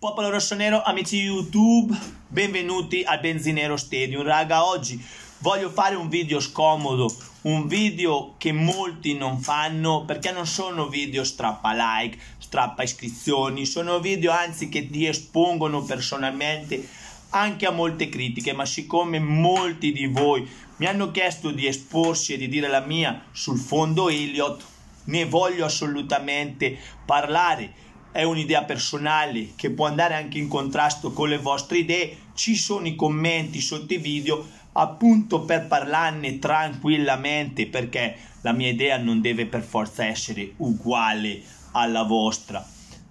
Popolo rossonero, amici YouTube, benvenuti al Benzinero Stadium. Raga, oggi voglio fare un video scomodo, un video che molti non fanno perché non sono video strappa like, strappa iscrizioni, sono video anzi che ti espongono personalmente anche a molte critiche, ma siccome molti di voi mi hanno chiesto di esporsi e di dire la mia sul fondo Elliot, ne voglio assolutamente parlare è un'idea personale che può andare anche in contrasto con le vostre idee, ci sono i commenti sotto i video appunto per parlarne tranquillamente perché la mia idea non deve per forza essere uguale alla vostra.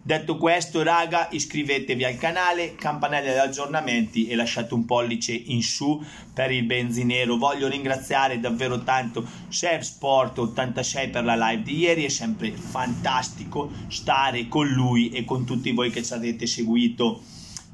Detto questo, raga, iscrivetevi al canale, campanella di aggiornamenti e lasciate un pollice in su per il benzinero. Voglio ringraziare davvero tanto Chef 86 per la live di ieri, è sempre fantastico stare con lui e con tutti voi che ci avete seguito.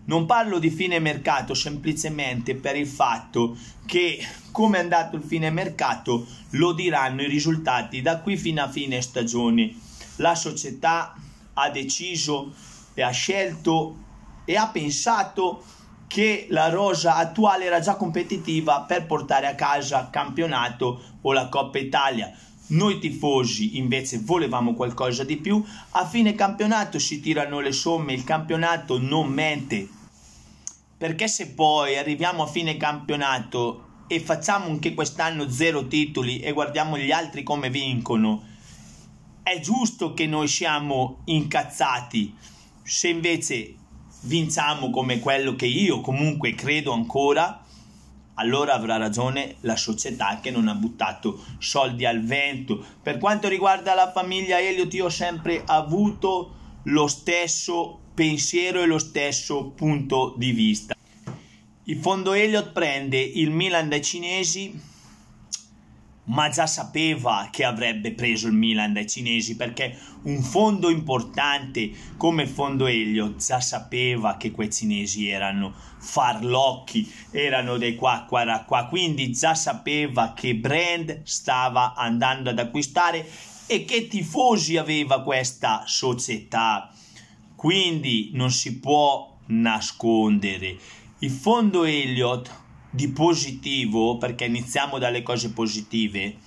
Non parlo di fine mercato semplicemente per il fatto che come è andato il fine mercato lo diranno i risultati da qui fino a fine stagione. La società ha deciso e ha scelto e ha pensato che la rosa attuale era già competitiva per portare a casa campionato o la Coppa Italia. Noi tifosi invece volevamo qualcosa di più. A fine campionato si tirano le somme, il campionato non mente. Perché se poi arriviamo a fine campionato e facciamo anche quest'anno zero titoli e guardiamo gli altri come vincono, è giusto che noi siamo incazzati. Se invece vinciamo come quello che io comunque credo ancora, allora avrà ragione la società che non ha buttato soldi al vento. Per quanto riguarda la famiglia Elliot, io ho sempre avuto lo stesso pensiero e lo stesso punto di vista. Il fondo Elliot prende il Milan dai cinesi ma già sapeva che avrebbe preso il Milan dai cinesi perché un fondo importante come il fondo Elio già sapeva che quei cinesi erano farlocchi, erano dei qua qua qua, quindi già sapeva che brand stava andando ad acquistare e che tifosi aveva questa società. Quindi non si può nascondere. Il fondo Elliott di positivo, perché iniziamo dalle cose positive,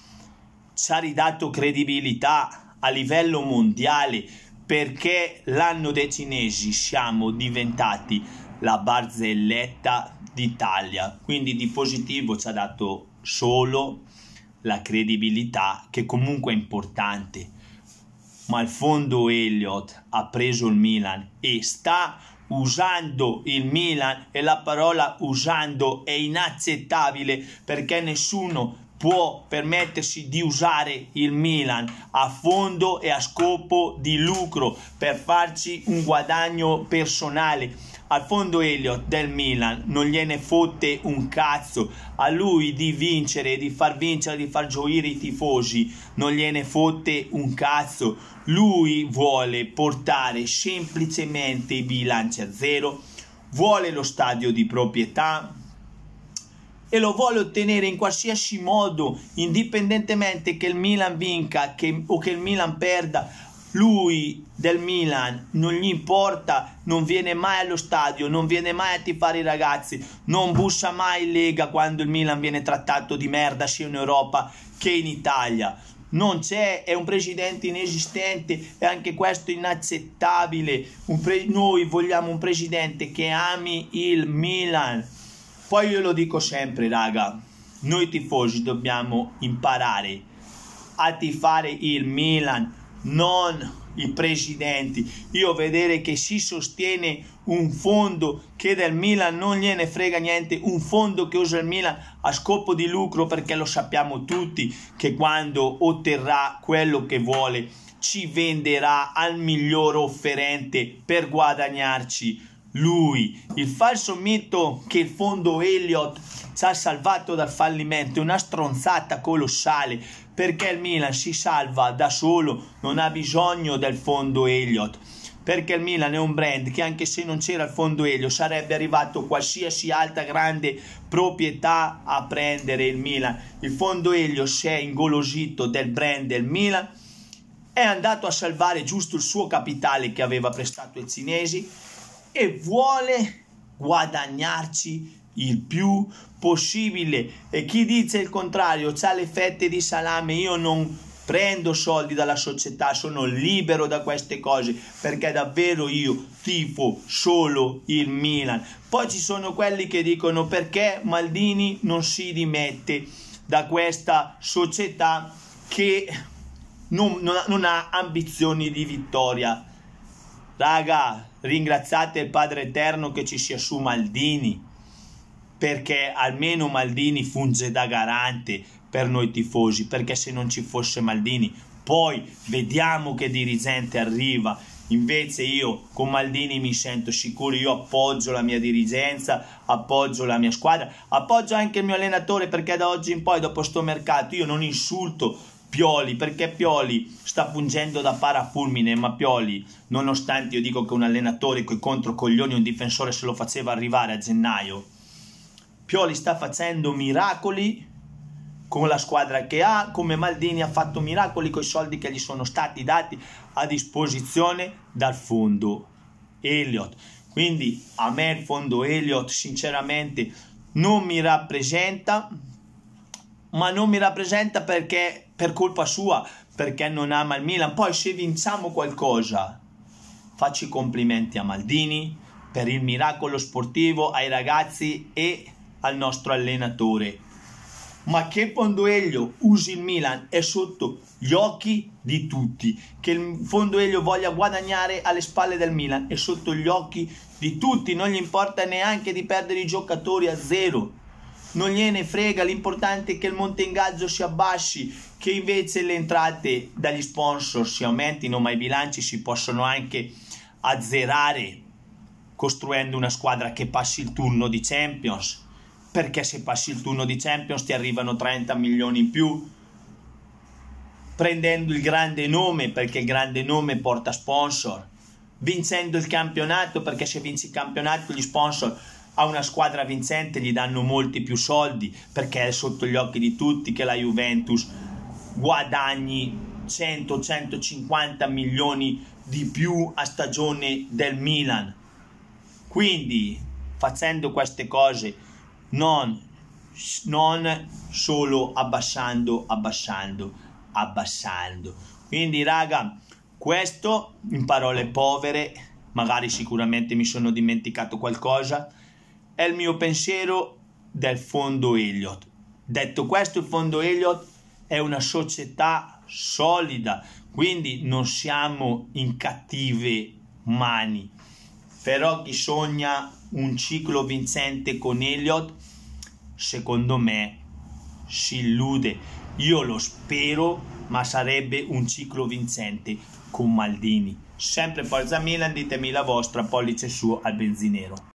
ci ha ridato credibilità a livello mondiale perché l'anno dei cinesi siamo diventati la barzelletta d'Italia. Quindi di positivo ci ha dato solo la credibilità che comunque è importante. Ma il fondo Elliott ha preso il Milan e sta usando il Milan e la parola usando è inaccettabile perché nessuno può permettersi di usare il Milan a fondo e a scopo di lucro per farci un guadagno personale al fondo Elliot del Milan non gliene fotte un cazzo, a lui di vincere, di far vincere, di far gioire i tifosi, non gliene fotte un cazzo, lui vuole portare semplicemente i bilanci a zero, vuole lo stadio di proprietà e lo vuole ottenere in qualsiasi modo, indipendentemente che il Milan vinca che, o che il Milan perda, lui del Milan non gli importa, non viene mai allo stadio, non viene mai a tifare i ragazzi, non bussa mai in Lega quando il Milan viene trattato di merda sia in Europa che in Italia. Non c'è, è un presidente inesistente e anche questo inaccettabile. Pre- noi vogliamo un presidente che ami il Milan. Poi io lo dico sempre, raga, noi tifosi dobbiamo imparare a tifare il Milan non i presidenti. Io vedere che si sostiene un fondo che del Milan non gliene frega niente, un fondo che usa il Milan a scopo di lucro perché lo sappiamo tutti che quando otterrà quello che vuole ci venderà al miglior offerente per guadagnarci lui, il falso mito che il fondo Elliott ci ha salvato dal fallimento è una stronzata colossale perché il Milan si salva da solo, non ha bisogno del fondo Elliott perché il Milan è un brand che anche se non c'era il fondo Elio sarebbe arrivato qualsiasi altra grande proprietà a prendere il Milan. Il fondo Elio si è ingolosito del brand del Milan, è andato a salvare giusto il suo capitale che aveva prestato ai cinesi e vuole guadagnarci il più possibile. E chi dice il contrario, ha le fette di salame, io non prendo soldi dalla società, sono libero da queste cose perché davvero io tifo solo il Milan. Poi ci sono quelli che dicono perché Maldini non si dimette da questa società che non, non, non ha ambizioni di vittoria. Raga, ringraziate il Padre Eterno che ci sia su Maldini, perché almeno Maldini funge da garante per noi tifosi, perché se non ci fosse Maldini, poi vediamo che dirigente arriva. Invece io con Maldini mi sento sicuro, io appoggio la mia dirigenza, appoggio la mia squadra, appoggio anche il mio allenatore perché da oggi in poi, dopo sto mercato, io non insulto Pioli, perché Pioli sta fungendo da parafulmine, ma Pioli, nonostante io dico che un allenatore coi controcoglioni un difensore se lo faceva arrivare a gennaio, Pioli sta facendo miracoli con la squadra che ha, come Maldini ha fatto miracoli con i soldi che gli sono stati dati a disposizione dal fondo Elliot. Quindi a me il fondo Elliot sinceramente non mi rappresenta, ma non mi rappresenta perché per colpa sua perché non ama il Milan. Poi se vinciamo qualcosa, faccio i complimenti a Maldini per il miracolo sportivo, ai ragazzi e al nostro allenatore. Ma che Pondoello usi il Milan è sotto gli occhi di tutti. Che il Pondoello voglia guadagnare alle spalle del Milan è sotto gli occhi di tutti. Non gli importa neanche di perdere i giocatori a zero non gliene frega, l'importante è che il monte ingaggio si abbassi, che invece le entrate dagli sponsor si aumentino, ma i bilanci si possono anche azzerare costruendo una squadra che passi il turno di Champions, perché se passi il turno di Champions ti arrivano 30 milioni in più, prendendo il grande nome, perché il grande nome porta sponsor, vincendo il campionato, perché se vinci il campionato gli sponsor a una squadra vincente gli danno molti più soldi, perché è sotto gli occhi di tutti che la Juventus guadagni 100-150 milioni di più a stagione del Milan. Quindi facendo queste cose non, non solo abbassando, abbassando, abbassando. Quindi raga, questo in parole povere, magari sicuramente mi sono dimenticato qualcosa, è il mio pensiero del fondo Elliot. Detto questo, il fondo Elliot è una società solida, quindi non siamo in cattive mani. Però chi sogna un ciclo vincente con Elliot, secondo me si illude. Io lo spero, ma sarebbe un ciclo vincente con Maldini. Sempre Forza Milan, ditemi la vostra, pollice su al benzinero.